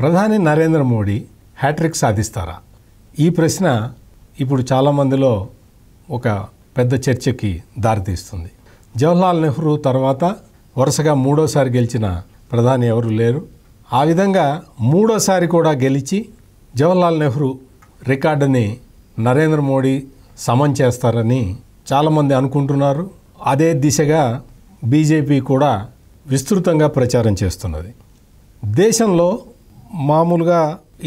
ప్రధాని నరేంద్ర మోడీ హ్యాట్రిక్ సాధిస్తారా ఈ ప్రశ్న ఇప్పుడు చాలామందిలో ఒక పెద్ద చర్చకి దారితీస్తుంది జవహర్లాల్ నెహ్రూ తర్వాత వరుసగా మూడోసారి గెలిచిన ప్రధాని ఎవరు లేరు ఆ విధంగా మూడోసారి కూడా గెలిచి జవహర్లాల్ నెహ్రూ రికార్డుని నరేంద్ర మోడీ సమం చేస్తారని చాలామంది అనుకుంటున్నారు అదే దిశగా బీజేపీ కూడా విస్తృతంగా ప్రచారం చేస్తున్నది దేశంలో మామూలుగా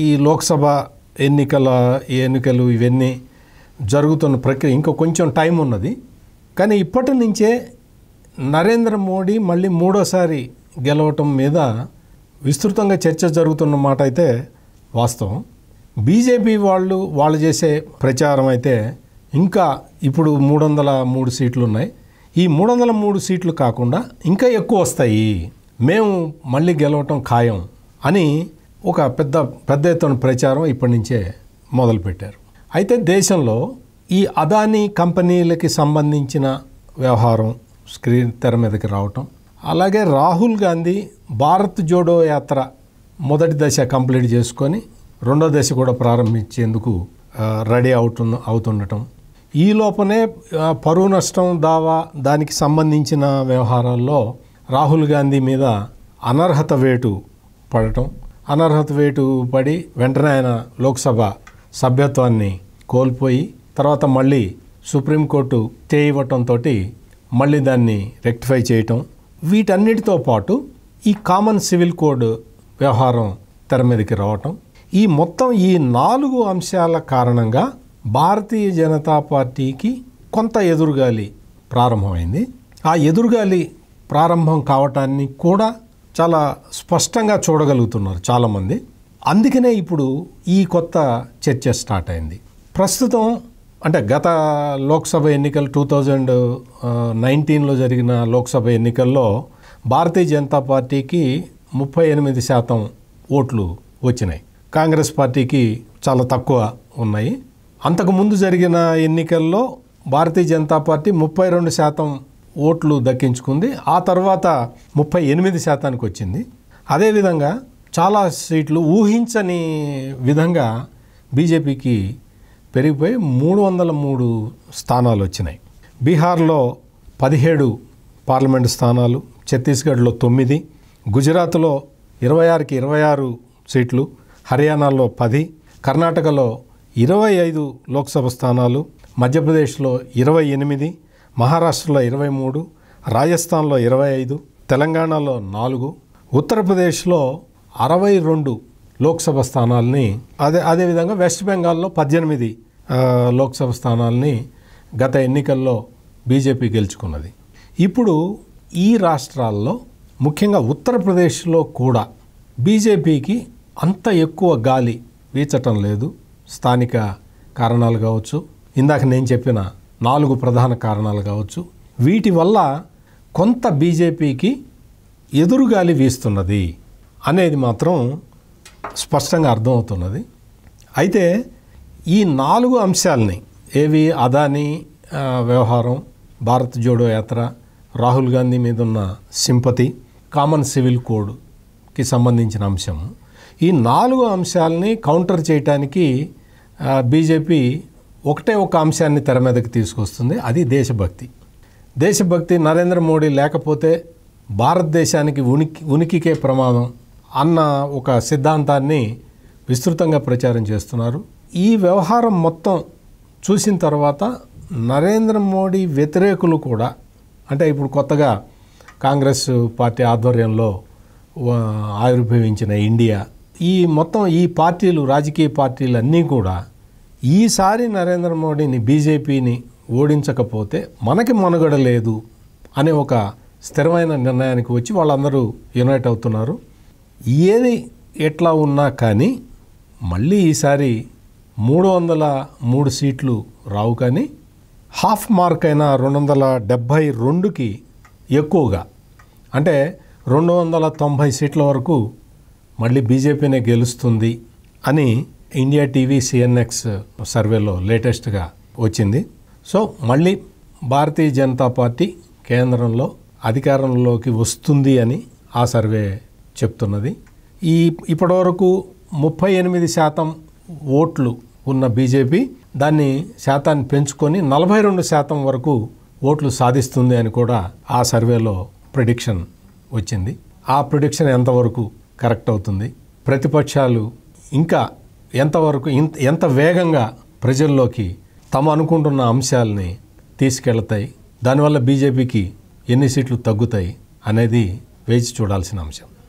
ఈ లోక్సభ ఎన్నికల ఎన్నికలు ఇవన్నీ జరుగుతున్న ప్రక్రియ ఇంకా కొంచెం టైం ఉన్నది కానీ ఇప్పటి నుంచే నరేంద్ర మోడీ మళ్ళీ మూడోసారి గెలవటం మీద విస్తృతంగా చర్చ జరుగుతున్న మాట అయితే వాస్తవం బీజేపీ వాళ్ళు వాళ్ళు చేసే ప్రచారం అయితే ఇంకా ఇప్పుడు మూడు వందల మూడు సీట్లు ఉన్నాయి ఈ మూడు వందల మూడు సీట్లు కాకుండా ఇంకా ఎక్కువ వస్తాయి మేము మళ్ళీ గెలవటం ఖాయం అని ఒక పెద్ద పెద్ద ఎత్తున ప్రచారం ఇప్పటి నుంచే మొదలుపెట్టారు అయితే దేశంలో ఈ అదానీ కంపెనీలకి సంబంధించిన వ్యవహారం స్క్రీన్ తెర మీదకి రావటం అలాగే రాహుల్ గాంధీ భారత్ జోడో యాత్ర మొదటి దశ కంప్లీట్ చేసుకొని రెండో దశ కూడా ప్రారంభించేందుకు రెడీ అవుతున్న అవుతుండటం ఈ లోపనే పరువు నష్టం దావా దానికి సంబంధించిన వ్యవహారాల్లో రాహుల్ గాంధీ మీద అనర్హత వేటు పడటం అనర్హత వేటు పడి వెంటనే ఆయన లోక్సభ సభ్యత్వాన్ని కోల్పోయి తర్వాత మళ్ళీ సుప్రీంకోర్టు చేయవటంతో మళ్ళీ దాన్ని రెక్టిఫై చేయటం వీటన్నిటితో పాటు ఈ కామన్ సివిల్ కోడ్ వ్యవహారం తెర మీదకి రావటం ఈ మొత్తం ఈ నాలుగు అంశాల కారణంగా భారతీయ జనతా పార్టీకి కొంత ఎదురుగాలి ప్రారంభమైంది ఆ ఎదురుగాలి ప్రారంభం కావటాన్ని కూడా చాలా స్పష్టంగా చూడగలుగుతున్నారు చాలామంది అందుకనే ఇప్పుడు ఈ కొత్త చర్చ స్టార్ట్ అయింది ప్రస్తుతం అంటే గత లోక్సభ ఎన్నికలు టూ థౌజండ్ నైన్టీన్లో జరిగిన లోక్సభ ఎన్నికల్లో భారతీయ జనతా పార్టీకి ముప్పై ఎనిమిది శాతం ఓట్లు వచ్చినాయి కాంగ్రెస్ పార్టీకి చాలా తక్కువ ఉన్నాయి అంతకుముందు జరిగిన ఎన్నికల్లో భారతీయ జనతా పార్టీ ముప్పై రెండు శాతం ఓట్లు దక్కించుకుంది ఆ తర్వాత ముప్పై ఎనిమిది శాతానికి వచ్చింది అదేవిధంగా చాలా సీట్లు ఊహించని విధంగా బీజేపీకి పెరిగిపోయి మూడు వందల మూడు స్థానాలు వచ్చినాయి బీహార్లో పదిహేడు పార్లమెంటు స్థానాలు ఛత్తీస్గఢ్లో తొమ్మిది గుజరాత్లో ఇరవై ఆరుకి ఇరవై ఆరు సీట్లు హర్యానాలో పది కర్ణాటకలో ఇరవై ఐదు లోక్సభ స్థానాలు మధ్యప్రదేశ్లో ఇరవై ఎనిమిది మహారాష్ట్రలో ఇరవై మూడు రాజస్థాన్లో ఇరవై ఐదు తెలంగాణలో నాలుగు ఉత్తరప్రదేశ్లో అరవై రెండు లోక్సభ స్థానాలని అదే అదేవిధంగా వెస్ట్ బెంగాల్లో పద్దెనిమిది లోక్సభ స్థానాలని గత ఎన్నికల్లో బీజేపీ గెలుచుకున్నది ఇప్పుడు ఈ రాష్ట్రాల్లో ముఖ్యంగా ఉత్తరప్రదేశ్లో కూడా బీజేపీకి అంత ఎక్కువ గాలి వీచటం లేదు స్థానిక కారణాలు కావచ్చు ఇందాక నేను చెప్పిన నాలుగు ప్రధాన కారణాలు కావచ్చు వీటి వల్ల కొంత బీజేపీకి ఎదురుగాలి వీస్తున్నది అనేది మాత్రం స్పష్టంగా అర్థమవుతున్నది అయితే ఈ నాలుగు అంశాలని ఏవి అదానీ వ్యవహారం భారత్ జోడో యాత్ర రాహుల్ గాంధీ మీద ఉన్న సింపతి కామన్ సివిల్ కోడ్కి సంబంధించిన అంశం ఈ నాలుగు అంశాలని కౌంటర్ చేయటానికి బీజేపీ ఒకటే ఒక అంశాన్ని తెర మీదకి తీసుకొస్తుంది అది దేశభక్తి దేశభక్తి నరేంద్ర మోడీ లేకపోతే భారతదేశానికి ఉనికి ఉనికికే ప్రమాదం అన్న ఒక సిద్ధాంతాన్ని విస్తృతంగా ప్రచారం చేస్తున్నారు ఈ వ్యవహారం మొత్తం చూసిన తర్వాత నరేంద్ర మోడీ వ్యతిరేకులు కూడా అంటే ఇప్పుడు కొత్తగా కాంగ్రెస్ పార్టీ ఆధ్వర్యంలో ఆవిర్భవించిన ఇండియా ఈ మొత్తం ఈ పార్టీలు రాజకీయ పార్టీలు అన్నీ కూడా ఈసారి నరేంద్ర మోడీని బీజేపీని ఓడించకపోతే మనకి మనుగడ లేదు అనే ఒక స్థిరమైన నిర్ణయానికి వచ్చి వాళ్ళందరూ యునైట్ అవుతున్నారు ఏది ఎట్లా ఉన్నా కానీ మళ్ళీ ఈసారి మూడు వందల మూడు సీట్లు రావు కానీ హాఫ్ మార్క్ అయిన రెండు వందల డెబ్భై రెండుకి ఎక్కువగా అంటే రెండు వందల తొంభై సీట్ల వరకు మళ్ళీ బీజేపీనే గెలుస్తుంది అని ఇండియా టీవీ సిఎన్ఎక్స్ సర్వేలో లేటెస్ట్గా వచ్చింది సో మళ్ళీ భారతీయ జనతా పార్టీ కేంద్రంలో అధికారంలోకి వస్తుంది అని ఆ సర్వే చెప్తున్నది ఈ ఇప్పటివరకు ముప్పై ఎనిమిది శాతం ఓట్లు ఉన్న బీజేపీ దాన్ని శాతాన్ని పెంచుకొని నలభై రెండు శాతం వరకు ఓట్లు సాధిస్తుంది అని కూడా ఆ సర్వేలో ప్రిడిక్షన్ వచ్చింది ఆ ప్రిడిక్షన్ ఎంతవరకు కరెక్ట్ అవుతుంది ప్రతిపక్షాలు ఇంకా ఎంతవరకు ఇంత ఎంత వేగంగా ప్రజల్లోకి తమ అనుకుంటున్న అంశాలని తీసుకెళ్తాయి దానివల్ల బీజేపీకి ఎన్ని సీట్లు తగ్గుతాయి అనేది వేచి చూడాల్సిన అంశం